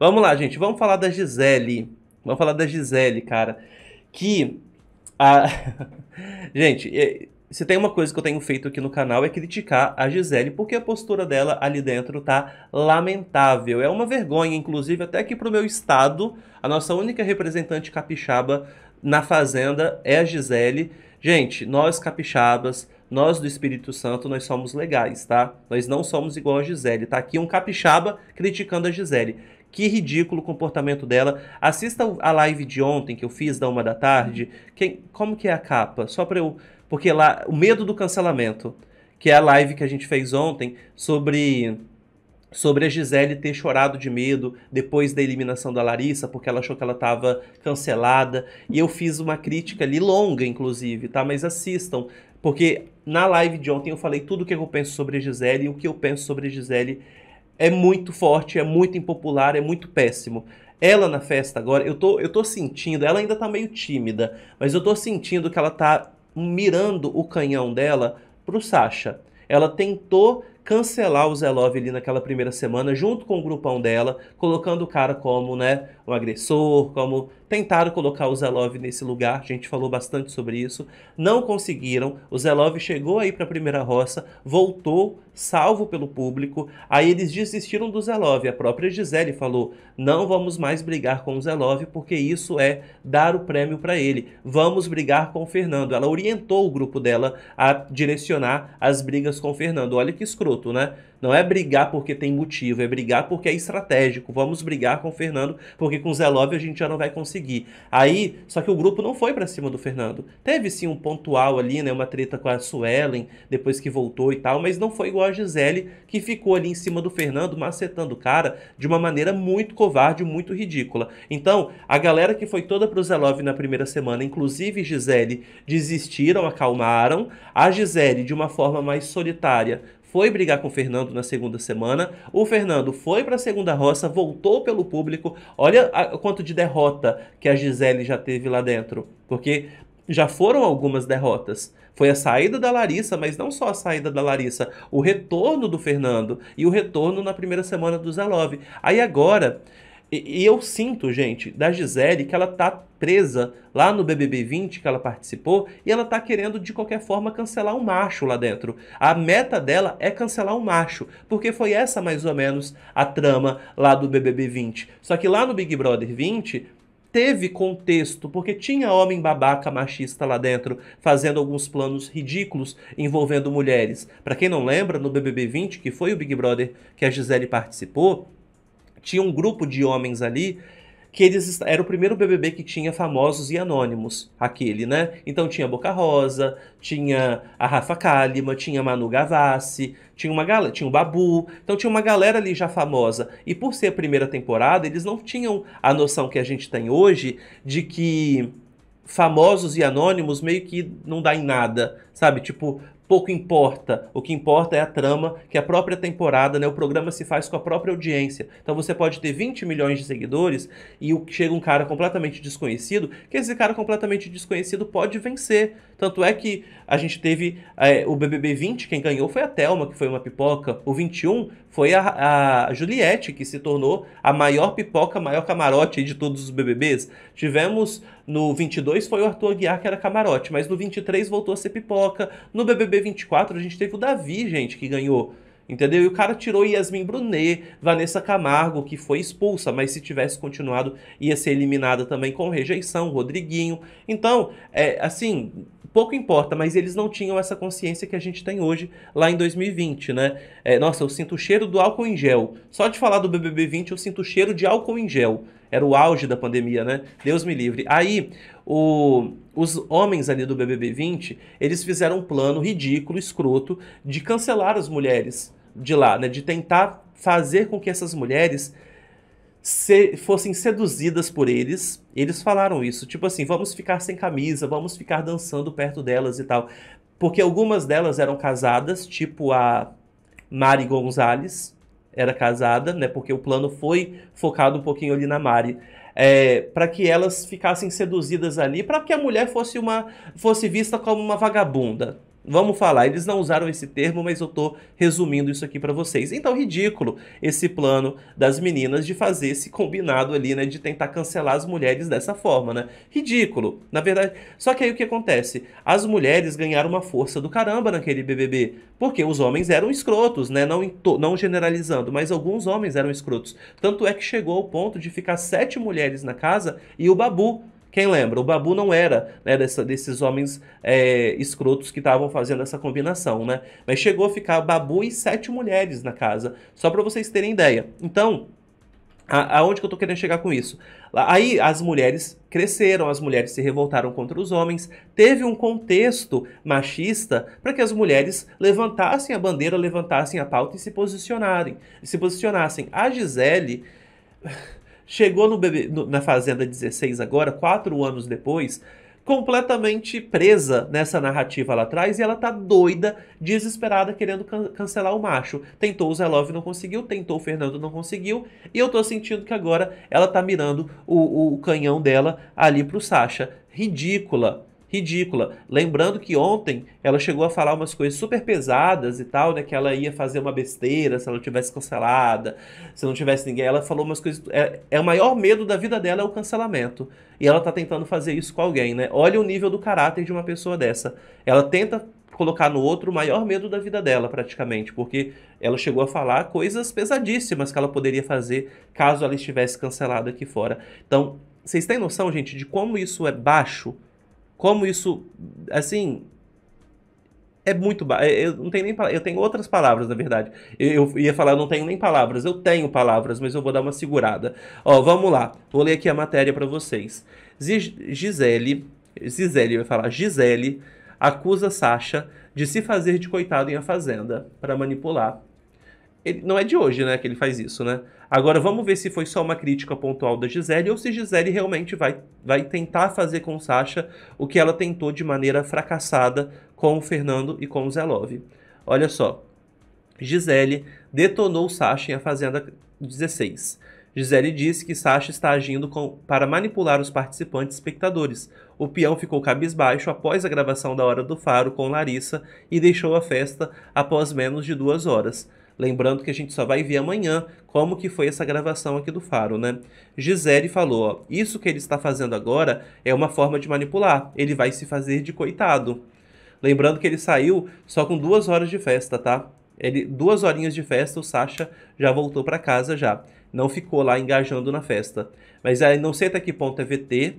Vamos lá, gente. Vamos falar da Gisele. Vamos falar da Gisele, cara. Que. A... gente, é, se tem uma coisa que eu tenho feito aqui no canal é criticar a Gisele, porque a postura dela ali dentro tá lamentável. É uma vergonha, inclusive, até que pro meu estado, a nossa única representante capixaba na Fazenda é a Gisele. Gente, nós capixabas, nós do Espírito Santo, nós somos legais, tá? Nós não somos igual a Gisele. Tá aqui um capixaba criticando a Gisele. Que ridículo o comportamento dela. Assista a live de ontem que eu fiz da uma da tarde. Quem, como que é a capa? Só para eu, porque lá o medo do cancelamento, que é a live que a gente fez ontem sobre sobre a Gisele ter chorado de medo depois da eliminação da Larissa, porque ela achou que ela estava cancelada. E eu fiz uma crítica ali longa, inclusive, tá? Mas assistam, porque na live de ontem eu falei tudo o que eu penso sobre a Gisele e o que eu penso sobre a Gisele é muito forte, é muito impopular, é muito péssimo. Ela na festa agora, eu tô, eu tô sentindo, ela ainda tá meio tímida, mas eu tô sentindo que ela tá mirando o canhão dela pro Sasha. Ela tentou cancelar o Zelov ali naquela primeira semana, junto com o grupão dela, colocando o cara como, né, um agressor, como tentaram colocar o Zelov nesse lugar, a gente falou bastante sobre isso, não conseguiram, o Zelov chegou aí para a primeira roça, voltou, salvo pelo público, aí eles desistiram do Zelov, a própria Gisele falou, não vamos mais brigar com o Zelov, porque isso é dar o prêmio para ele, vamos brigar com o Fernando, ela orientou o grupo dela a direcionar as brigas com o Fernando, olha que escroto, né? Não é brigar porque tem motivo, é brigar porque é estratégico. Vamos brigar com o Fernando, porque com o Zé Love a gente já não vai conseguir. Aí, só que o grupo não foi para cima do Fernando. Teve sim um pontual ali, né, uma treta com a Suelen, depois que voltou e tal, mas não foi igual a Gisele, que ficou ali em cima do Fernando, macetando o cara de uma maneira muito covarde, muito ridícula. Então, a galera que foi toda pro Zé Love na primeira semana, inclusive Gisele, desistiram, acalmaram. A Gisele, de uma forma mais solitária, foi brigar com o Fernando na segunda semana. O Fernando foi para a segunda roça, voltou pelo público. Olha o quanto de derrota que a Gisele já teve lá dentro, porque já foram algumas derrotas. Foi a saída da Larissa, mas não só a saída da Larissa, o retorno do Fernando e o retorno na primeira semana do Zalove. Aí agora e, e, eu sinto, gente, da Gisele que ela tá presa lá no BBB 20 que ela participou e ela tá querendo de qualquer forma cancelar um macho lá dentro. A meta dela é cancelar um macho, porque foi essa mais ou menos a trama lá do BBB 20. Só que lá no Big Brother 20 teve contexto, porque tinha homem babaca machista lá dentro fazendo alguns planos ridículos envolvendo mulheres. Para quem não lembra, no BBB 20, que foi o Big Brother que a Gisele participou, tinha um grupo de homens ali que eles era o primeiro BBB que tinha famosos e anônimos, aquele, né? Então tinha Boca Rosa, tinha a Rafa Kalima, tinha Manu Gavassi, tinha uma galera, tinha o Babu. Então tinha uma galera ali já famosa. E por ser a primeira temporada, eles não tinham a noção que a gente tem hoje de que famosos e anônimos meio que não dá em nada, sabe? Tipo, pouco importa. O que importa é a trama, que a própria temporada, né? O programa se faz com a própria audiência. Então você pode ter 20 milhões de seguidores e chega um cara completamente desconhecido, que esse cara completamente desconhecido pode vencer. Tanto é que a gente teve é, o BBB 20, quem ganhou foi a Thelma, que foi uma pipoca. O 21 foi a, a Juliette, que se tornou a maior pipoca, maior camarote de todos os BBBs. Tivemos no 22 foi o Arthur Aguiar, que era camarote, mas no 23 voltou a ser pipoca. No BBB 24 a gente teve o Davi, gente, que ganhou. Entendeu? E o cara tirou Yasmin Brunet, Vanessa Camargo, que foi expulsa, mas se tivesse continuado ia ser eliminada também com rejeição, Rodriguinho. Então, é, assim, pouco importa, mas eles não tinham essa consciência que a gente tem hoje lá em 2020, né? É, nossa, eu sinto o cheiro do álcool em gel. Só de falar do BBB 20, eu sinto o cheiro de álcool em gel. Era o auge da pandemia, né? Deus me livre. Aí, o, os homens ali do BBB 20, eles fizeram um plano ridículo, escroto, de cancelar as mulheres de lá, né? De tentar fazer com que essas mulheres se, fossem seduzidas por eles. Eles falaram isso, tipo assim, vamos ficar sem camisa, vamos ficar dançando perto delas e tal. Porque algumas delas eram casadas, tipo a Mari Gonzalez era casada, né? Porque o plano foi focado um pouquinho ali na Mari. É, para que elas ficassem seduzidas ali, para que a mulher fosse uma fosse vista como uma vagabunda, Vamos falar, eles não usaram esse termo, mas eu estou resumindo isso aqui para vocês. Então, ridículo esse plano das meninas de fazer esse combinado ali, né, de tentar cancelar as mulheres dessa forma, né? Ridículo, na verdade. Só que aí o que acontece? As mulheres ganharam uma força do caramba naquele BBB, porque os homens eram escrotos, né? Não, não generalizando, mas alguns homens eram escrotos. Tanto é que chegou ao ponto de ficar sete mulheres na casa e o Babu quem lembra? O Babu não era né, dessa, desses homens é, escrotos que estavam fazendo essa combinação, né? Mas chegou a ficar Babu e sete mulheres na casa, só para vocês terem ideia. Então, a, aonde que eu tô querendo chegar com isso? Aí as mulheres cresceram, as mulheres se revoltaram contra os homens, teve um contexto machista para que as mulheres levantassem a bandeira, levantassem a pauta e se posicionarem, se posicionassem. A Gisele Chegou no bebê, no, na Fazenda 16 agora, quatro anos depois, completamente presa nessa narrativa lá atrás e ela tá doida, desesperada, querendo can cancelar o macho. Tentou o Zé Love, não conseguiu, tentou o Fernando, não conseguiu, e eu tô sentindo que agora ela tá mirando o, o, canhão dela ali pro Sasha. Ridícula ridícula. Lembrando que ontem ela chegou a falar umas coisas super pesadas e tal, né? Que ela ia fazer uma besteira se ela tivesse cancelada, se não tivesse ninguém. Ela falou umas coisas. É, é o maior medo da vida dela é o cancelamento. E ela tá tentando fazer isso com alguém, né? Olha o nível do caráter de uma pessoa dessa. Ela tenta colocar no outro o maior medo da vida dela, praticamente, porque ela chegou a falar coisas pesadíssimas que ela poderia fazer caso ela estivesse cancelada aqui fora. Então, vocês têm noção, gente, de como isso é baixo? como isso, assim, é muito é, eu não tenho nem eu tenho outras palavras na verdade eu, eu ia falar eu não tenho nem palavras eu tenho palavras mas eu vou dar uma segurada ó vamos lá vou ler aqui a matéria para vocês Gisele Gisele vai falar Gisele acusa Sasha de se fazer de coitado em a fazenda para manipular ele, não é de hoje, né, que ele faz isso, né? Agora vamos ver se foi só uma crítica pontual da Gisele ou se Gisele realmente vai, vai tentar fazer com Sasha o que ela tentou de maneira fracassada com o Fernando e com o Zé Love. Olha só. Gisele detonou Sasha em A Fazenda 16. Gisele disse que Sasha está agindo com, para manipular os participantes e espectadores. O peão ficou cabisbaixo após a gravação da Hora do Faro com Larissa e deixou a festa após menos de duas horas. Lembrando que a gente só vai ver amanhã como que foi essa gravação aqui do Faro, né? Gisele falou, ó, isso que ele está fazendo agora é uma forma de manipular. Ele vai se fazer de coitado. Lembrando que ele saiu só com duas horas de festa, tá? Ele, duas horinhas de festa, o Sasha já voltou para casa já. Não ficou lá engajando na festa. Mas aí não sei até que ponto é VT,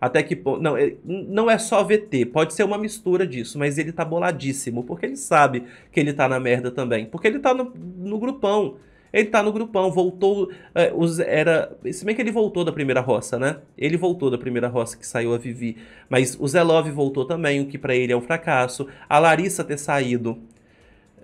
até que não, não é só VT, pode ser uma mistura disso, mas ele tá boladíssimo, porque ele sabe que ele tá na merda também, porque ele tá no, no grupão. Ele tá no grupão, voltou. É, os, era, se bem que ele voltou da primeira roça, né? Ele voltou da primeira roça que saiu a Vivi. Mas o Zelov voltou também, o que para ele é um fracasso. A Larissa ter saído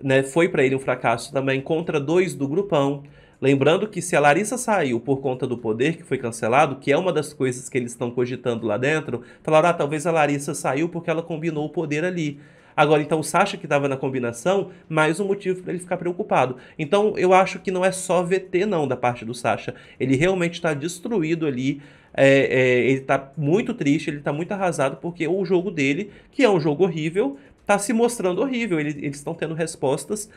né, foi para ele um fracasso também, contra dois do grupão. Lembrando que se a Larissa saiu por conta do poder que foi cancelado, que é uma das coisas que eles estão cogitando lá dentro, falaram, ah, talvez a Larissa saiu porque ela combinou o poder ali. Agora, então, o Sasha que estava na combinação, mais um motivo para ele ficar preocupado. Então, eu acho que não é só VT, não, da parte do Sasha. Ele realmente está destruído ali. É, é, ele está muito triste, ele está muito arrasado, porque o jogo dele, que é um jogo horrível, está se mostrando horrível. Ele, eles estão tendo respostas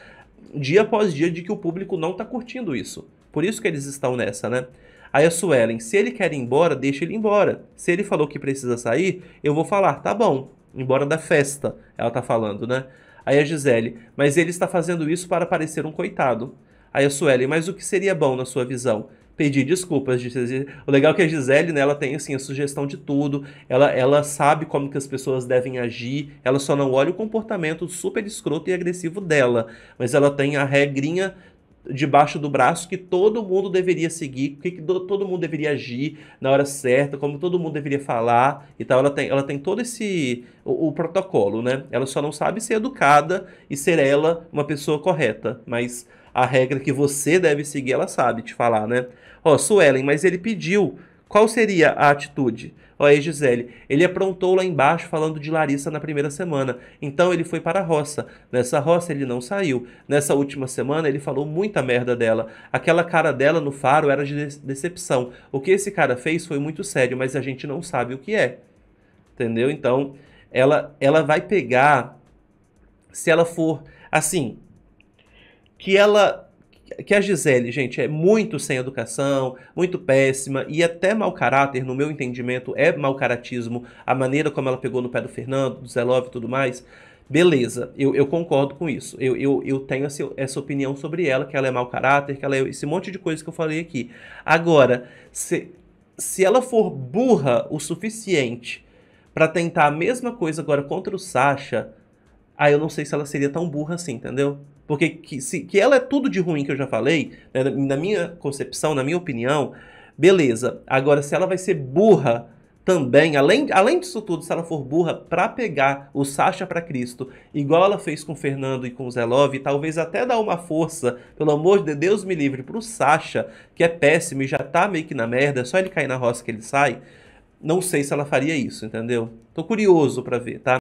dia após dia de que o público não está curtindo isso. Por isso que eles estão nessa, né? Aí a Suelen, se ele quer ir embora, deixa ele embora. Se ele falou que precisa sair, eu vou falar, tá bom, embora da festa, ela tá falando, né? Aí a Gisele, mas ele está fazendo isso para parecer um coitado. Aí a Suelen, mas o que seria bom na sua visão? pedir desculpas. O legal é que a Gisele, né, ela tem assim a sugestão de tudo, ela, ela sabe como que as pessoas devem agir, ela só não olha o comportamento super escroto e agressivo dela, mas ela tem a regrinha debaixo do braço que todo mundo deveria seguir, que, que todo mundo deveria agir na hora certa, como todo mundo deveria falar e tal. Ela tem, ela tem todo esse o, o, protocolo, né? Ela só não sabe ser educada e ser ela uma pessoa correta, mas a regra que você deve seguir, ela sabe te falar, né? Ó, Suelen, mas ele pediu. Qual seria a atitude? Ó, aí Gisele, ele aprontou lá embaixo falando de Larissa na primeira semana. Então ele foi para a roça. Nessa roça ele não saiu. Nessa última semana ele falou muita merda dela. Aquela cara dela no faro era de decepção. O que esse cara fez foi muito sério, mas a gente não sabe o que é. Entendeu? Então, ela ela vai pegar se ela for assim, que ela que a Gisele, gente, é muito sem educação, muito péssima e até mau caráter, no meu entendimento, é mau caratismo a maneira como ela pegou no pé do Fernando, do Zé Love e tudo mais. Beleza, eu, eu concordo com isso. Eu, eu, eu tenho essa, essa, opinião sobre ela, que ela é mau caráter, que ela é esse monte de coisa que eu falei aqui. Agora, se, se ela for burra o suficiente para tentar a mesma coisa agora contra o Sasha, aí eu não sei se ela seria tão burra assim, entendeu? Porque que, se, que ela é tudo de ruim que eu já falei, né, na minha concepção, na minha opinião, beleza. Agora, se ela vai ser burra também, além, além disso tudo, se ela for burra para pegar o Sasha para Cristo, igual ela fez com o Fernando e com o Zé Love, talvez até dar uma força, pelo amor de Deus me livre, pro Sasha, que é péssimo e já tá meio que na merda, é só ele cair na roça que ele sai. Não sei se ela faria isso, entendeu? Tô curioso para ver, tá?